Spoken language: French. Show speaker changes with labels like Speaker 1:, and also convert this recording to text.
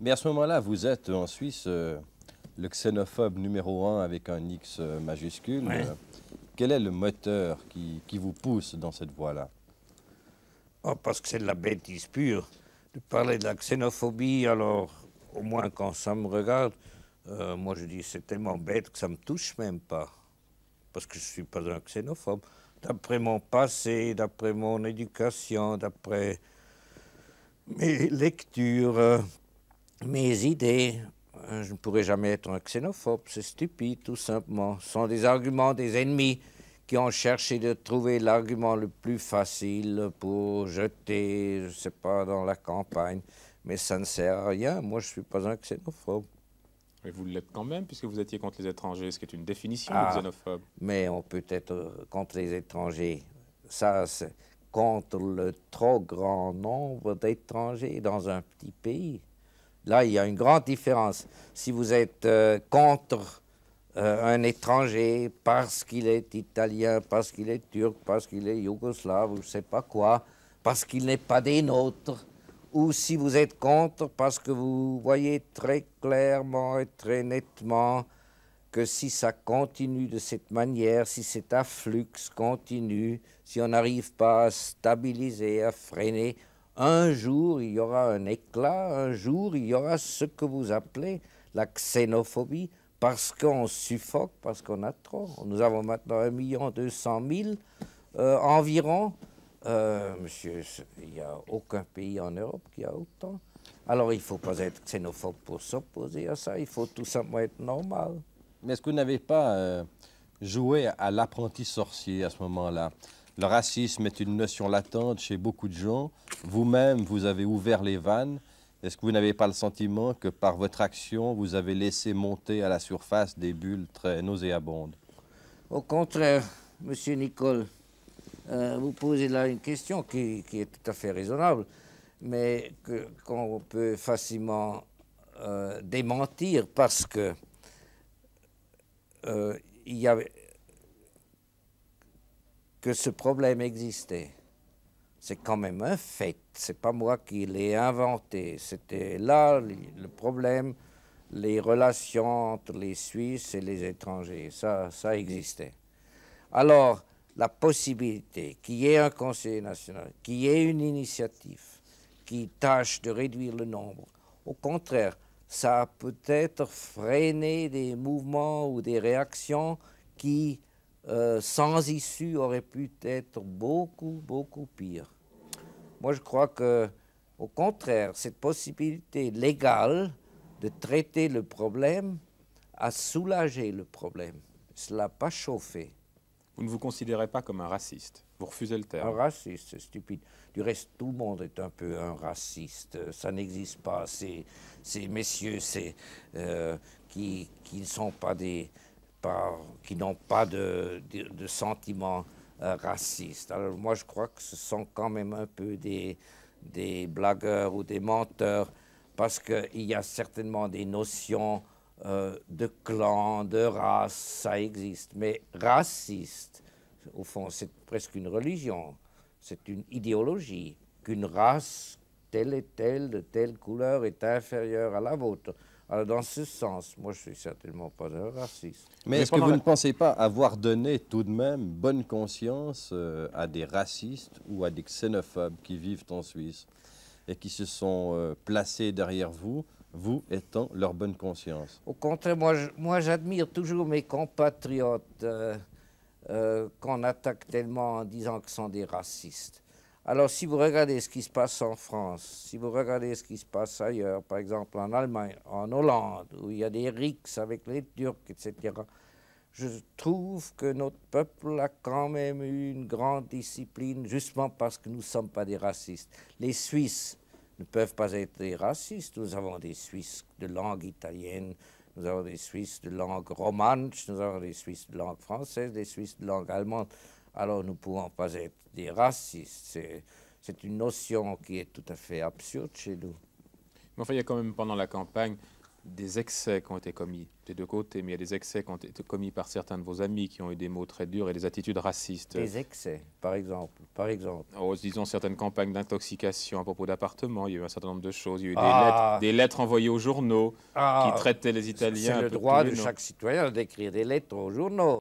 Speaker 1: Mais à ce moment-là, vous êtes en Suisse euh, le xénophobe numéro un avec un X euh, majuscule. Euh, quel est le moteur qui, vous pousse dans cette voie-là oh, Parce que c'est de la bêtise pure. De parler de la xénophobie,
Speaker 2: alors au moins quand ça me regarde, moi je dis c'est tellement bête que ça ne me touche même pas. Parce que je ne suis pas un xénophobe. D'après mon passé, d'après mon éducation, d'après mes lectures, mes idées. Euh, je ne pourrais jamais être un xénophobe, c'est stupide, tout simplement. Ce sont des arguments des ennemis qui ont cherché de trouver l'argument le plus facile pour jeter, je ne sais pas, dans la campagne. Mais ça ne sert à rien. Moi, je ne suis pas un xénophobe. Mais vous l'êtes quand même, puisque vous étiez contre les étrangers, ce qui est une définition de ah, xénophobe. Mais on peut être euh, contre les étrangers. Ça, c'est contre le trop grand nombre d'étrangers dans un petit pays. Là, il y a une grande différence. Si vous êtes euh, contre euh, un étranger parce qu'il est italien, parce qu'il est turc, parce qu'il est yougoslave, ou je ne sais pas quoi, parce qu'il n'est pas des nôtres, ou si vous êtes contre parce que vous voyez très clairement et très nettement que si ça continue de cette manière, si cet afflux continue, si on n'arrive pas à stabiliser, à freiner, un jour, il y aura un éclat, un jour, il y aura ce que vous appelez la xénophobie, parce qu'on suffoque, parce qu'on a trop. Nous avons maintenant 1 million 200 000 euh, environ. Euh, monsieur, il n'y a aucun pays en Europe qui a autant. Alors il ne faut pas être xénophobe pour s'opposer à ça, il faut tout simplement être normal.
Speaker 1: Mais est-ce que vous n'avez pas euh, joué à l'apprenti sorcier à ce moment-là le racisme est une notion latente chez beaucoup de gens. Vous-même, vous avez ouvert les vannes. Est-ce que vous n'avez pas le sentiment que par votre action, vous avez laissé monter à la surface des bulles très nauséabondes
Speaker 2: Au contraire, Monsieur Nicole, euh, vous posez là une question qui, est tout à fait raisonnable, mais qu'on peut facilement euh, démentir parce que euh, il y avait que ce problème existait. C'est quand même un fait, c'est pas moi qui l'ai inventé. C'était là le problème, les relations entre les Suisses et les étrangers, ça, ça existait. Alors, la possibilité qu'il y ait un conseil national, qu'il y ait une initiative qui tâche de réduire le nombre, au contraire, ça a peut-être freiné des mouvements ou des réactions qui euh, sans issue aurait pu être beaucoup, beaucoup pire. Moi, je crois que, au contraire, cette possibilité légale de traiter le problème a soulagé le problème. Cela n'a pas chauffé. Vous ne vous considérez pas comme un raciste Vous refusez le terme Un raciste, c'est stupide. Du reste, tout le monde est un peu un raciste. Ça n'existe pas. C'est messieurs, c'est euh, qui ne sont pas des, qui n'ont pas de, sentiments euh, racistes. Alors moi, je crois que ce sont quand même un peu des, des blagueurs ou des menteurs, parce qu'il y a certainement des notions euh, de clan, de race, ça existe. Mais raciste, au fond, c'est presque une religion, c'est une idéologie, qu'une race telle et telle, de telle couleur, est inférieure à la vôtre. Alors, dans ce sens, moi, je suis certainement pas un raciste. Mais, est-ce que vous ne
Speaker 1: pensez pas avoir donné tout de même bonne conscience euh, à des racistes ou à des xénophobes qui vivent en Suisse et qui se sont euh, placés derrière vous, vous étant leur bonne conscience
Speaker 2: Au contraire, moi, j'admire toujours mes compatriotes euh, qu'on attaque tellement en disant que sont des racistes. Alors si vous regardez ce qui se passe en France, si vous regardez ce qui se passe ailleurs, par exemple en Allemagne, en Hollande, où il y a des rixes avec les Turcs, etc., je trouve que notre peuple a quand même eu une grande discipline, justement parce que nous ne sommes pas des racistes. Les Suisses ne peuvent pas être des racistes. Nous avons des Suisses de langue italienne, nous avons des Suisses de langue romanche, nous avons des Suisses de langue française, des Suisses de langue allemande alors nous ne pouvons pas être des racistes. C'est une notion qui est tout à fait absurde chez nous. Mais enfin, il y a quand même pendant la campagne des excès qui ont été commis des deux côtés, mais il y a des excès qui ont été commis par certains de vos amis qui ont eu des mots très durs et des attitudes racistes. Des excès, par exemple. Par exemple. Oh, disons certaines campagnes d'intoxication à propos d'appartements, il y a eu un certain nombre de choses. Il y a eu des, ah.
Speaker 1: lettres, envoyées aux journaux qui ah. traitaient les Italiens. C'est le droit de chaque citoyen d'écrire des lettres aux journaux.